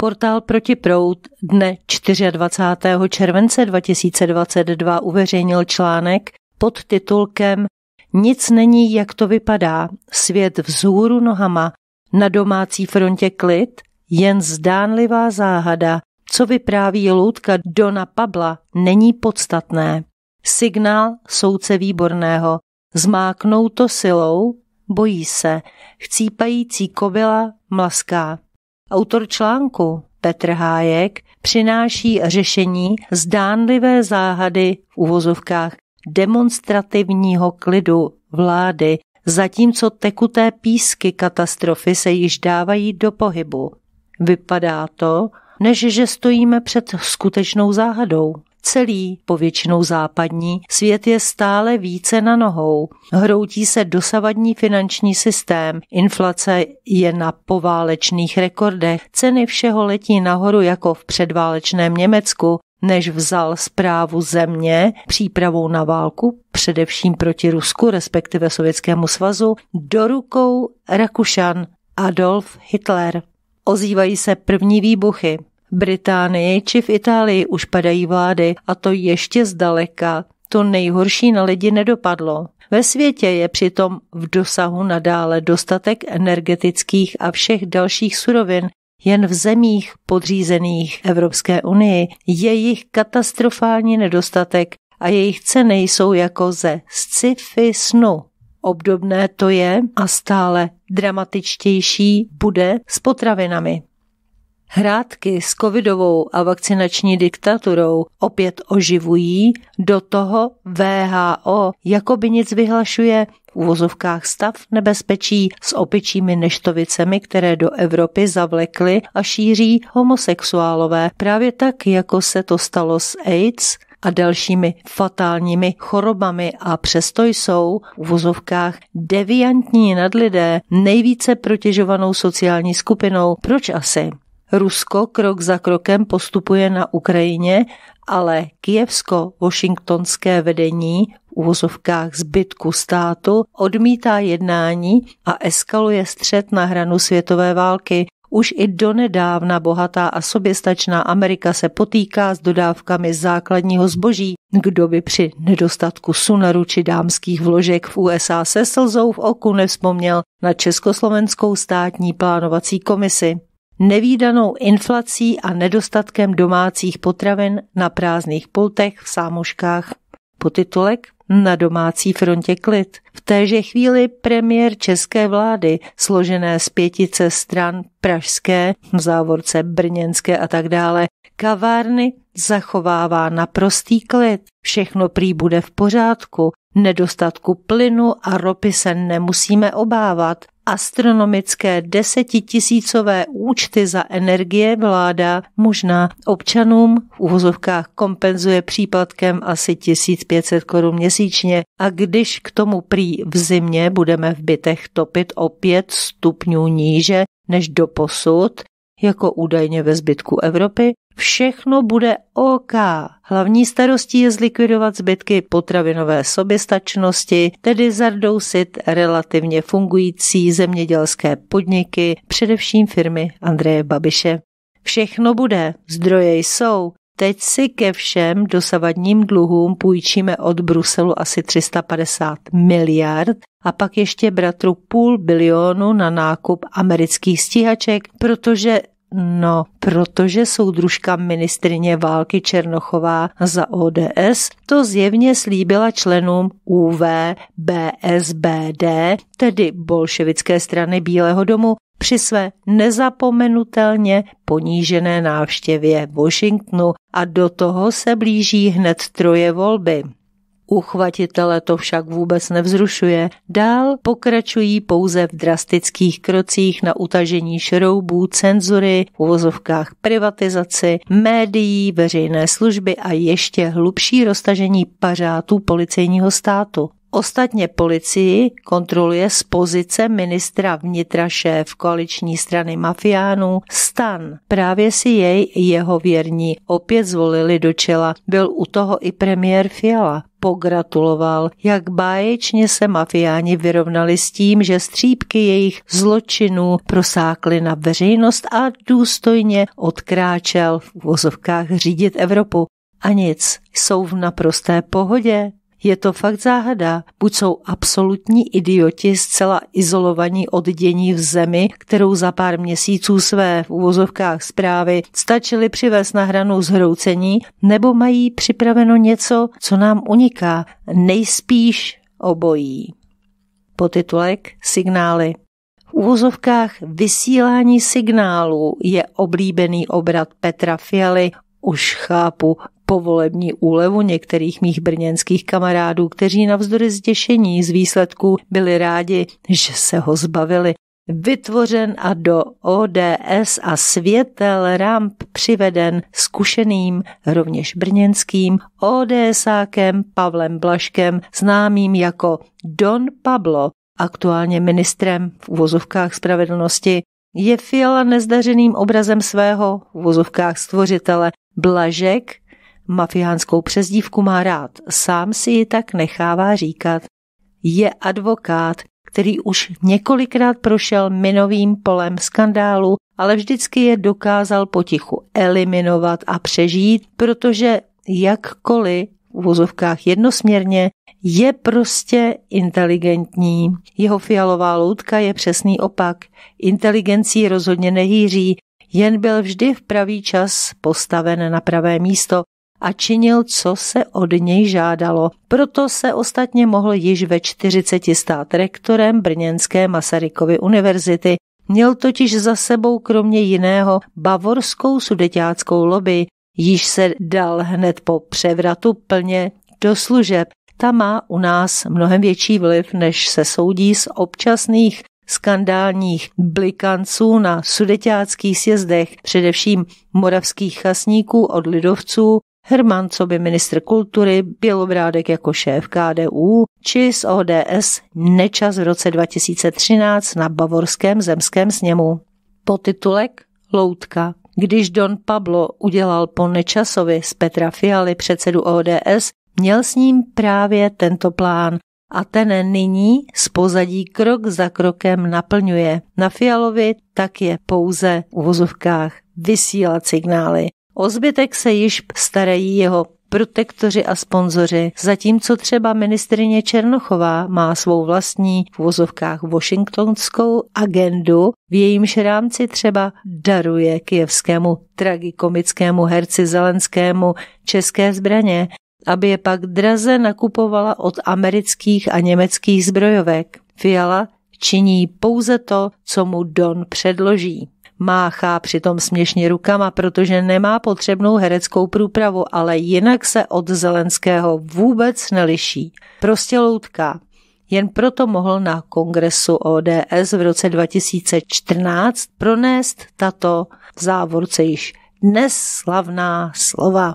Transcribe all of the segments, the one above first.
Portál prout dne 24. července 2022 uveřejnil článek pod titulkem Nic není, jak to vypadá, svět vzhůru nohama, na domácí frontě klid, jen zdánlivá záhada, co vypráví loutka Dona Pabla, není podstatné. Signál souce výborného. Zmáknou to silou, bojí se, chcípající kobila mlaská. Autor článku Petr Hájek přináší řešení zdánlivé záhady v uvozovkách demonstrativního klidu vlády, zatímco tekuté písky katastrofy se již dávají do pohybu. Vypadá to, než že stojíme před skutečnou záhadou. Celý, povětšinou západní, svět je stále více na nohou. Hroutí se dosavadní finanční systém, inflace je na poválečných rekordech, ceny všeho letí nahoru jako v předválečném Německu, než vzal zprávu země přípravou na válku, především proti Rusku, respektive Sovětskému svazu, do rukou Rakušan Adolf Hitler. Ozývají se první výbuchy. Británii či v Itálii už padají vlády a to ještě zdaleka. To nejhorší na lidi nedopadlo. Ve světě je přitom v dosahu nadále dostatek energetických a všech dalších surovin, jen v zemích podřízených Evropské unii je jich katastrofální nedostatek a jejich ceny jsou jako ze sci-fi snu. Obdobné to je a stále dramatičtější bude s potravinami. Hrádky s covidovou a vakcinační diktaturou opět oživují, do toho VHO jako by nic vyhlašuje v uvozovkách stav nebezpečí s opičími neštovicemi, které do Evropy zavlekly a šíří homosexuálové, právě tak, jako se to stalo s AIDS a dalšími fatálními chorobami a přesto jsou v vozovkách deviantní nadlidé nejvíce protěžovanou sociální skupinou. Proč asi? Rusko krok za krokem postupuje na Ukrajině, ale kijevsko-washingtonské vedení v úvozovkách zbytku státu odmítá jednání a eskaluje střet na hranu světové války. Už i donedávna bohatá a soběstačná Amerika se potýká s dodávkami základního zboží. Kdo by při nedostatku sunaru či dámských vložek v USA se slzou v oku nevzpomněl na Československou státní plánovací komisi nevýdanou inflací a nedostatkem domácích potravin na prázdných pultech v sámoškách. Potitulek na domácí frontě klid. V téže chvíli premiér české vlády, složené z pětice stran pražské, v závorce brněnské a tak dále, kavárny zachovává naprostý klid. Všechno prý bude v pořádku. Nedostatku plynu a ropy se nemusíme obávat astronomické desetitisícové účty za energie vláda možná občanům v uvozovkách kompenzuje případkem asi 1500 korun měsíčně a když k tomu prý v zimě budeme v bytech topit o 5 stupňů níže než do posud, jako údajně ve zbytku Evropy, všechno bude OK. Hlavní starostí je zlikvidovat zbytky potravinové soběstačnosti, tedy zardousit relativně fungující zemědělské podniky, především firmy Andreje Babiše. Všechno bude, zdroje jsou, Teď si ke všem dosavadním dluhům půjčíme od Bruselu asi 350 miliard a pak ještě bratru půl bilionu na nákup amerických stíhaček, protože No, protože soudružka ministrině války Černochová za ODS to zjevně slíbila členům UV, BSBD, tedy bolševické strany Bílého domu, při své nezapomenutelně ponížené návštěvě Washingtonu a do toho se blíží hned troje volby. Uchvatitele to však vůbec nevzrušuje. Dál pokračují pouze v drastických krocích na utažení šroubů, cenzury, uvozovkách privatizaci, médií, veřejné služby a ještě hlubší roztažení pařátů policejního státu. Ostatně policii kontroluje z pozice ministra vnitra šéf koaliční strany mafiánů Stan. Právě si jej jeho věrní opět zvolili do čela. Byl u toho i premiér Fiala pogratuloval, jak báječně se mafiáni vyrovnali s tím, že střípky jejich zločinů prosákly na veřejnost a důstojně odkráčel v vozovkách řídit Evropu. A nic, jsou v naprosté pohodě. Je to fakt záhada. Buď jsou absolutní idioti zcela izolovaní od dění v zemi, kterou za pár měsíců své v uvozovkách zprávy stačili přivést na hranu zhroucení, nebo mají připraveno něco, co nám uniká. Nejspíš obojí. Potitulek Signály úvozovkách vysílání signálu je oblíbený obrat Petra Fialy. Už chápu, povolební úlevu některých mých brněnských kamarádů, kteří navzdory zděšení z výsledků byli rádi, že se ho zbavili. Vytvořen a do ODS a světel ramp přiveden zkušeným, rovněž brněnským, ODSákem Pavlem Blaškem, známým jako Don Pablo, aktuálně ministrem v uvozovkách spravedlnosti, je Fiala nezdařeným obrazem svého v uvozovkách stvořitele Blažek Mafiánskou přezdívku má rád, sám si ji tak nechává říkat. Je advokát, který už několikrát prošel minovým polem skandálu, ale vždycky je dokázal potichu eliminovat a přežít, protože jakkoliv v vozovkách jednosměrně, je prostě inteligentní. Jeho fialová loutka je přesný opak. Inteligencí rozhodně nehýří, jen byl vždy v pravý čas postaven na pravé místo a činil, co se od něj žádalo. Proto se ostatně mohl již ve 40 stát rektorem Brněnské Masarykovy univerzity. Měl totiž za sebou kromě jiného bavorskou sudetáckou lobby, již se dal hned po převratu plně do služeb. Ta má u nás mnohem větší vliv, než se soudí z občasných skandálních blikanců na sudetáckých sjezdech, především moravských chasníků od lidovců, Herman coby ministr kultury, Bělobrádek jako šéf KDU či z ODS Nečas v roce 2013 na Bavorském zemském sněmu. Potitulek Loutka. Když Don Pablo udělal po Nečasovi z Petra Fialy předsedu ODS, měl s ním právě tento plán a ten nyní z pozadí krok za krokem naplňuje. Na Fialovi tak je pouze v uvozovkách vysílat signály. O zbytek se již starají jeho protektoři a sponzoři, zatímco třeba ministrině Černochová má svou vlastní v vozovkách washingtonskou agendu, v jejímž rámci třeba daruje kijevskému tragikomickému herci Zelenskému české zbraně, aby je pak draze nakupovala od amerických a německých zbrojovek. Fiala činí pouze to, co mu Don předloží. Máchá přitom směšně rukama, protože nemá potřebnou hereckou průpravu, ale jinak se od Zelenského vůbec neliší. Prostě loutka. Jen proto mohl na kongresu ODS v roce 2014 pronést tato v závorce již dnes slavná slova.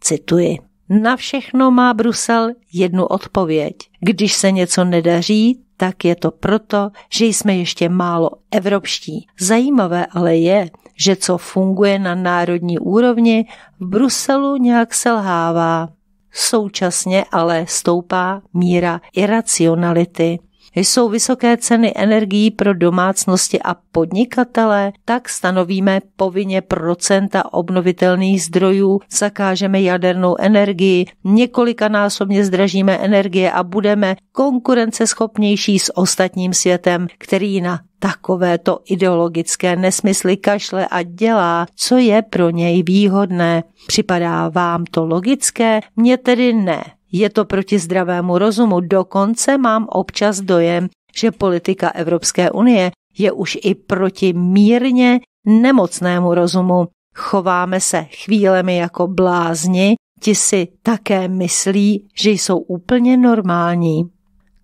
Cituji. Na všechno má Brusel jednu odpověď. Když se něco nedaří, tak je to proto, že jsme ještě málo evropští. Zajímavé ale je, že co funguje na národní úrovni, v Bruselu nějak selhává. Současně ale stoupá míra iracionality. Jsou vysoké ceny energií pro domácnosti a podnikatele? Tak stanovíme povinně procenta obnovitelných zdrojů, zakážeme jadernou energii, několikanásobně zdražíme energie a budeme konkurenceschopnější s ostatním světem, který na takovéto ideologické nesmysly kašle a dělá, co je pro něj výhodné. Připadá vám to logické? Mně tedy ne. Je to proti zdravému rozumu. Dokonce mám občas dojem, že politika Evropské unie je už i proti mírně nemocnému rozumu. Chováme se chvílemi jako blázni, ti si také myslí, že jsou úplně normální.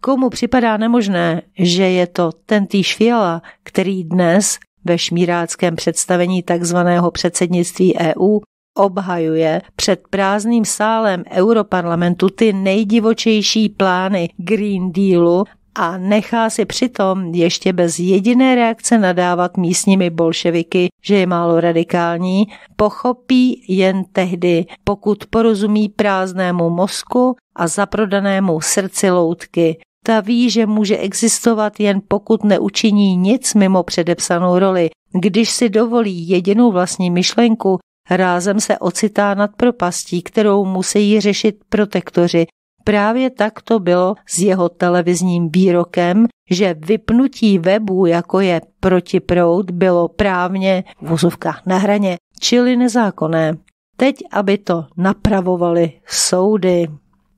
Komu připadá nemožné, že je to tentýž Fiala, který dnes ve šmíráckém představení takzvaného předsednictví EU obhajuje před prázdným sálem Europarlamentu ty nejdivočejší plány Green Dealu a nechá si přitom ještě bez jediné reakce nadávat místními bolševiky, že je málo radikální, pochopí jen tehdy, pokud porozumí prázdnému mozku a zaprodanému srdci loutky. Ta ví, že může existovat jen pokud neučiní nic mimo předepsanou roli. Když si dovolí jedinou vlastní myšlenku, Rázem se ocitá nad propastí, kterou musí řešit protektoři. Právě tak to bylo s jeho televizním výrokem, že vypnutí webu, jako je protiprout, bylo právně v úzovkách na hraně, čili nezákonné. Teď, aby to napravovali soudy.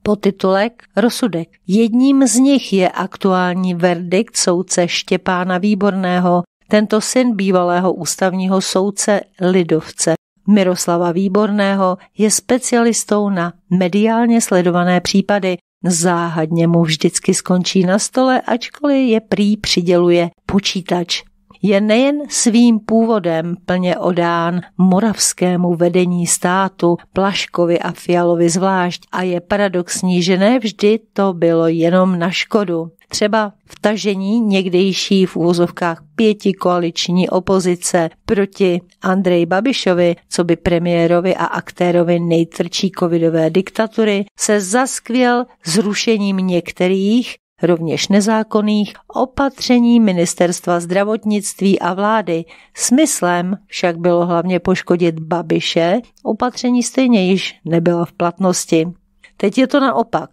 Potitulek Rozsudek. Jedním z nich je aktuální verdikt soudce Štěpána Výborného, tento syn bývalého ústavního soudce Lidovce Miroslava Výborného je specialistou na mediálně sledované případy. Záhadně mu vždycky skončí na stole, ačkoliv je prý přiděluje počítač. Je nejen svým původem plně odán moravskému vedení státu, Plaškovi a Fialovi zvlášť a je paradoxní, že ne vždy to bylo jenom na škodu třeba vtažení někdejší v úvozovkách pěti koaliční opozice proti Andreji Babišovi, co by premiérovi a aktérovi nejtrčí covidové diktatury, se zaskvěl zrušením některých rovněž nezákonných opatření ministerstva zdravotnictví a vlády. Smyslem však bylo hlavně poškodit Babiše, opatření stejně již nebyla v platnosti. Teď je to naopak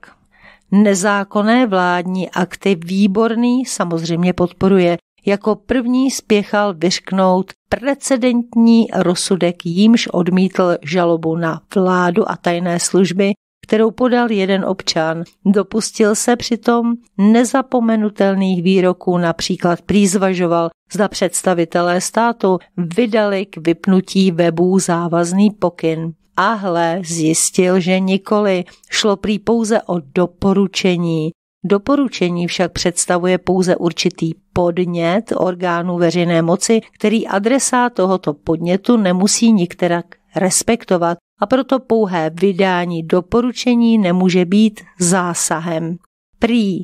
nezákonné vládní akty výborný samozřejmě podporuje. Jako první spěchal vyřknout precedentní rozsudek, jímž odmítl žalobu na vládu a tajné služby, kterou podal jeden občan. Dopustil se přitom nezapomenutelných výroků, například přízvažoval zda představitelé státu vydali k vypnutí webů závazný pokyn a hle, zjistil, že nikoli. Šlo prý pouze o doporučení. Doporučení však představuje pouze určitý podnět orgánů veřejné moci, který adresá tohoto podnětu nemusí nikterak respektovat a proto pouhé vydání doporučení nemůže být zásahem. Prý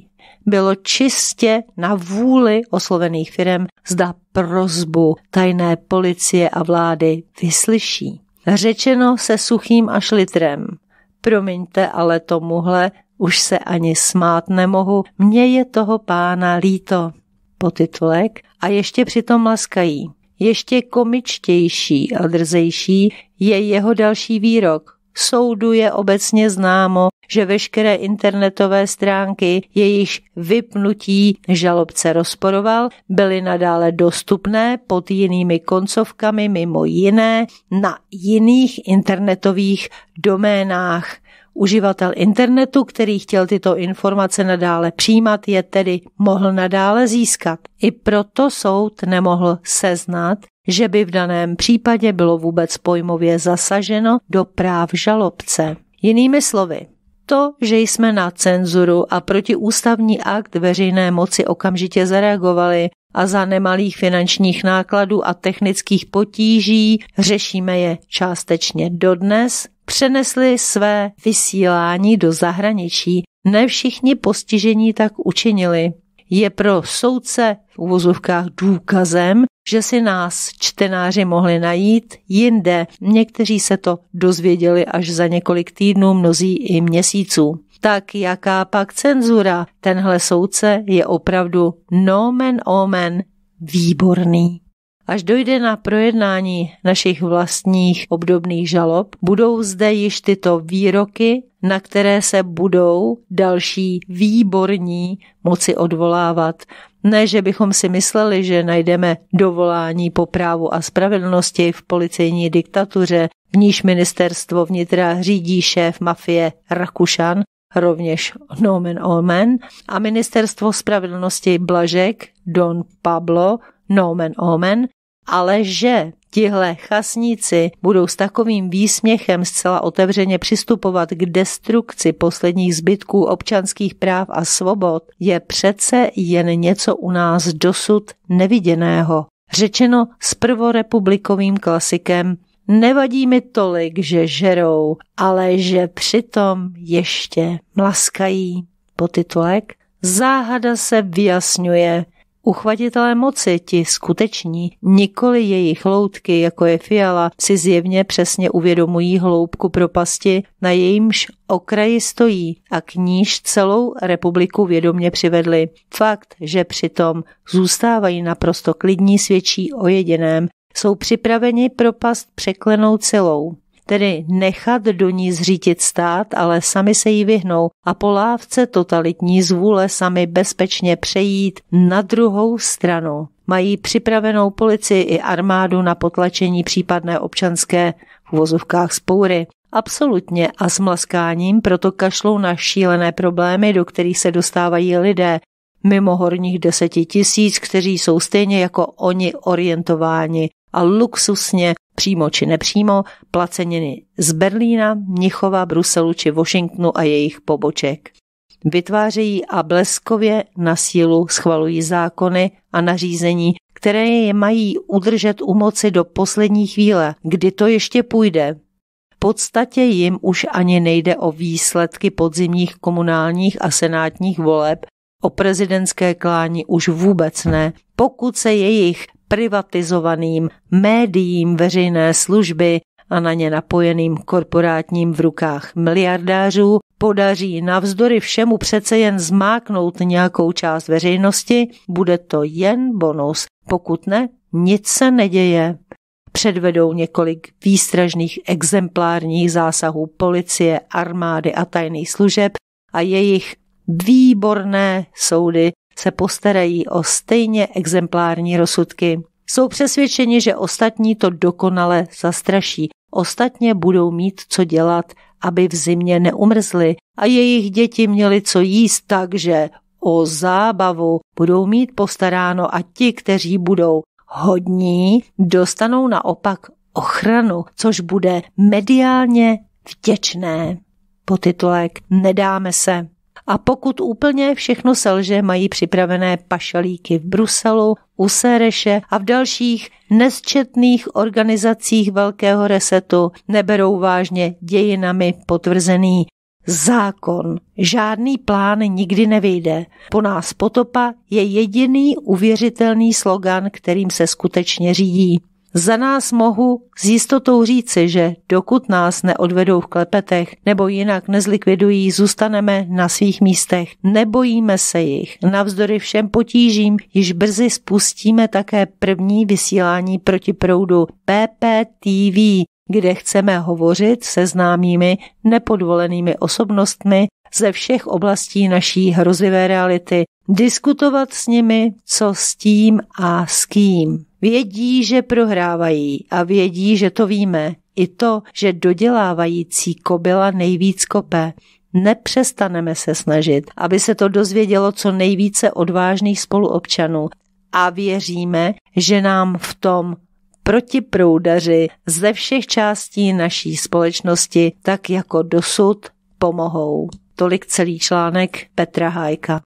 bylo čistě na vůli oslovených firm, zda prozbu tajné policie a vlády vyslyší. Řečeno se suchým až litrem. Promiňte, ale tomuhle už se ani smát nemohu, mně je toho pána líto. Potitulek a ještě přitom laskají. Ještě komičtější a drzejší je jeho další výrok soudu je obecně známo, že veškeré internetové stránky, jejichž vypnutí žalobce rozporoval, byly nadále dostupné pod jinými koncovkami mimo jiné na jiných internetových doménách. Uživatel internetu, který chtěl tyto informace nadále přijímat, je tedy mohl nadále získat. I proto soud nemohl seznat, že by v daném případě bylo vůbec pojmově zasaženo do práv žalobce. Jinými slovy, to, že jsme na cenzuru a protiústavní akt veřejné moci okamžitě zareagovali a za nemalých finančních nákladů a technických potíží řešíme je částečně dodnes, přenesli své vysílání do zahraničí. Ne všichni postižení tak učinili je pro soudce v uvozovkách důkazem, že si nás čtenáři mohli najít jinde. Někteří se to dozvěděli až za několik týdnů, mnozí i měsíců. Tak jaká pak cenzura? Tenhle soudce je opravdu nomen omen výborný. Až dojde na projednání našich vlastních obdobných žalob, budou zde již tyto výroky, na které se budou další výborní moci odvolávat. Ne, že bychom si mysleli, že najdeme dovolání po právu a spravedlnosti v policejní diktatuře, v níž ministerstvo vnitra řídí šéf mafie Rakušan, rovněž Nomen Omen, a ministerstvo spravedlnosti Blažek, Don Pablo, Nomen Omen, ale že tihle chasníci budou s takovým výsměchem zcela otevřeně přistupovat k destrukci posledních zbytků občanských práv a svobod, je přece jen něco u nás dosud neviděného. Řečeno s prvorepublikovým klasikem Nevadí mi tolik, že žerou, ale že přitom ještě mlaskají. Potitulek Záhada se vyjasňuje, Uchvatitelé moci, ti skuteční, nikoli jejich loutky, jako je Fiala, si zjevně přesně uvědomují hloubku propasti, na jejímž okraji stojí a k níž celou republiku vědomě přivedli. Fakt, že přitom zůstávají naprosto klidní, svědčí o jediném, jsou připraveni propast překlenou celou tedy nechat do ní zřítit stát, ale sami se jí vyhnou a po lávce totalitní zvůle sami bezpečně přejít na druhou stranu. Mají připravenou policii i armádu na potlačení případné občanské v uvozovkách spoury. Absolutně a s mlaskáním proto kašlou na šílené problémy, do kterých se dostávají lidé, mimo horních deseti tisíc, kteří jsou stejně jako oni orientováni a luxusně přímo či nepřímo, placeniny z Berlína, Mnichova, Bruselu či Washingtonu a jejich poboček. Vytvářejí a bleskově na sílu schvalují zákony a nařízení, které je mají udržet u moci do poslední chvíle, kdy to ještě půjde. V podstatě jim už ani nejde o výsledky podzimních komunálních a senátních voleb, O prezidentské klání už vůbec ne, pokud se jejich privatizovaným médiím veřejné služby a na ně napojeným korporátním v rukách miliardářů podaří navzdory všemu přece jen zmáknout nějakou část veřejnosti, bude to jen bonus. Pokud ne, nic se neděje. Předvedou několik výstražných exemplárních zásahů policie, armády a tajných služeb a jejich výborné soudy se postarají o stejně exemplární rozsudky. Jsou přesvědčeni, že ostatní to dokonale zastraší. Ostatně budou mít co dělat, aby v zimě neumrzli a jejich děti měly co jíst, takže o zábavu budou mít postaráno a ti, kteří budou hodní, dostanou naopak ochranu, což bude mediálně vděčné. Potitulek Nedáme se a pokud úplně všechno selže, mají připravené pašalíky v Bruselu, u Séreše a v dalších nesčetných organizacích Velkého resetu neberou vážně dějinami potvrzený zákon. Žádný plán nikdy nevyjde. Po nás potopa je jediný uvěřitelný slogan, kterým se skutečně řídí. Za nás mohu s jistotou říci, že dokud nás neodvedou v klepetech nebo jinak nezlikvidují, zůstaneme na svých místech. Nebojíme se jich. Navzdory všem potížím již brzy spustíme také první vysílání proti proudu PPTV, kde chceme hovořit se známými nepodvolenými osobnostmi ze všech oblastí naší hrozivé reality, diskutovat s nimi, co s tím a s kým. Vědí, že prohrávají a vědí, že to víme. I to, že dodělávající kobila nejvíc kope. Nepřestaneme se snažit, aby se to dozvědělo co nejvíce odvážných spoluobčanů a věříme, že nám v tom protiproudaři ze všech částí naší společnosti tak jako dosud pomohou. Tolik celý článek Petra Hajka.